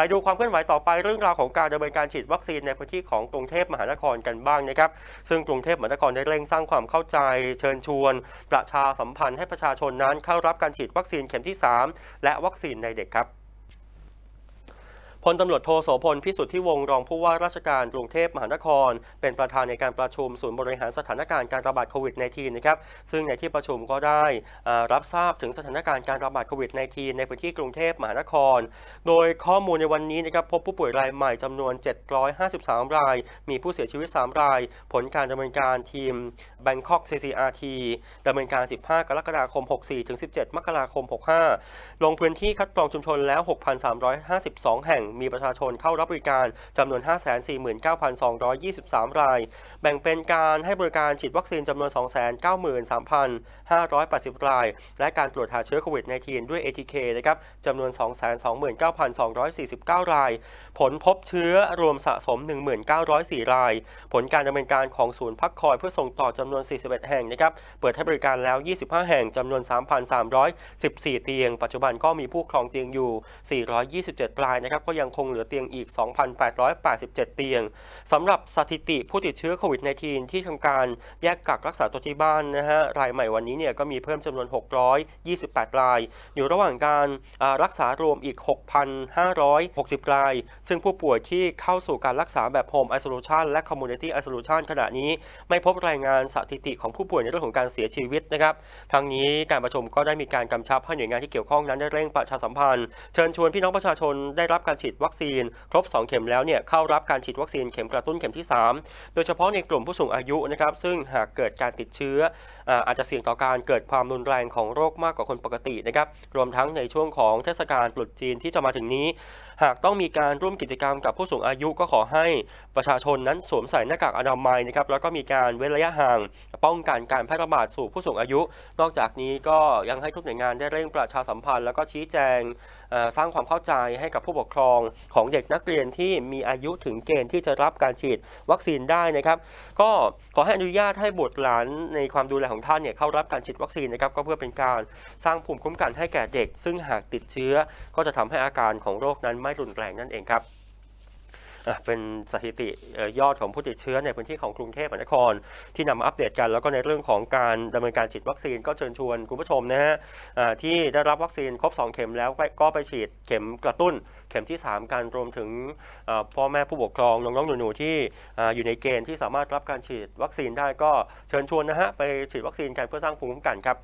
ไปดูความเคลื่อนไหวต่อไปเรื่องราวของการดำเนินการฉีดวัคซีนในพื้นที่ของกรุงเทพมหานครกันบ้างนะครับซึ่งกรุงเทพมหานครได้เร่งสร้างความเข้าใจ เชิญชวน ประชาสัมพันธ์ให้ประชาชนนั้นเข้ารับการฉีดวัคซีนเข็มที่ 3 และวัคซีนในเด็กครับพลตำรวจโทโสพล พิสุทธิวงศ์รองผู้ว่าราชการกรุงเทพมหานคร เป็นประธานในการประชุม ศูนย์บริหารสถานการณ์การระบาดโควิด -19 นะครับซึ่งในที่ประชุมก็ได้รับทราบถึงสถานการณ์การระบาดโควิด -19 ในพื้นที่กรุงเทพมหานคร โดยข้อมูลในวันนี้นะครับพบผู้ป่วยรายใหม่จำนวน 753 ราย มีผู้เสียชีวิต 3 รายผลการดำเนินการทีม Bangkok CCRT ดำเนินการ 15 กรกฎาคม 64ถึง17มกราคม 65 ลงพื้นที่คัดกรองชุมชนแล้ว6,352แห่งมีประชาชนเข้ารับบริการจำนวน 549,223 ราย แบ่งเป็นการให้บริการฉีดวัคซีนจำนวน 293,580 ราย และการตรวจหาเชื้อโควิด -19 ด้วย ATK นะครับจำนวน 229,249 ราย ผลพบเชื้อรวมสะสม 1,904 ราย ผลการดำเนินการของศูนย์พักคอยเพื่อส่งต่อจำนวน 41 แห่งนะครับ เปิดให้บริการแล้ว 25 แห่ง จำนวน 3,314 เตียง ปัจจุบันก็มีผู้ครองเตียงอยู่ 427 รายนะครับก็ยังคงเหลือเตียงอีก 2,887 เตียง สำหรับสถิติผู้ติดเชื้อโควิด -19 ที่ทำการแยกกักรักษาตัวที่บ้านนะฮะ รายใหม่วันนี้เนี่ยก็มีเพิ่มจำนวน 628 ราย อยู่ระหว่างการรักษารวมอีก 6,560 ราย ซึ่งผู้ป่วยที่เข้าสู่การรักษาแบบโฮมไอโซเลชันและคอมมูนิตี้ไอโซเลชันขณะนี้ไม่พบรายงานสถิติของผู้ป่วยในเรื่องของการเสียชีวิตนะครับทางนี้การประชุมก็ได้มีการกำชับให้หน่วยงานที่เกี่ยวข้องนั้นได้เร่งประชาสัมพันธ์ เชิญชวนพี่น้องประชาชนได้รับการฉีดฉีดวัคซีน ครบ 2 เข็มแล้วเนี่ยเข้ารับการ ฉีดวัคซีนเข็มกระตุ้นเข็มที่ 3 โดยเฉพาะในกลุ่มผู้สูงอายุนะครับซึ่งหากเกิดการติดเชื้อ อาจจะเสี่ยงต่อการเกิดความรุนแรงของโรคมากกว่าคนปกตินะครับ รวมทั้งในช่วงของเทศกาลตรุษจีนที่จะมาถึงนี้ หากต้องมีการร่วมกิจกรรมกับผู้สูงอายุก็ขอให้ประชาชนนั้นสวมใส่หน้ากากอนามัยนะครับแล้วก็มีการเว้นระยะห่างป้องกันการแพร่ระบาดสู่ผู้สูงอายุ นอกจากนี้ก็ยังให้ทุกหน่วยงานได้เร่งประชาสัมพันธ์แล้วก็ชี้แจงสร้างความเข้าใจให้กับผู้ปกครององของเด็กนักเรียนที่มีอายุถึงเกณฑ์ที่จะรับการฉีดวัคซีนได้นะครับ ก็ขอให้อนุญาตให้บุตรหลานในความดูแลของท่านเนี่ยเข้ารับการฉีดวัคซีนนะครับก็เพื่อเป็นการสร้างภูมิคุ้มกันให้แก่เด็กซึ่งหากติดเชื้อก็จะทำให้อาการของโรคนั้นไม่รุนแรงนั่นเองครับเป็นสถิติยอดของผู้ติดเชื้อในพื้นที่ของกรุงเทพมหานคร ที่นำมาอัปเดตกันแล้วก็ในเรื่องของการดำเนินการฉีดวัคซีนก็เชิญชวนคุณผู้ชมนะฮะที่ได้รับวัคซีนครบ 2 เข็มแล้วก็ไปฉีดเข็มกระตุ้น เข็มที่ 3การรวมถึงพ่อแม่ผู้ปกครองน้องๆหนูๆที่อยู่ในเกณฑ์ที่สามารถรับการฉีดวัคซีนได้ก็เชิญชวนนะฮะไปฉีดวัคซีนกันเพื่อสร้างภูมิคุ้มกันครับ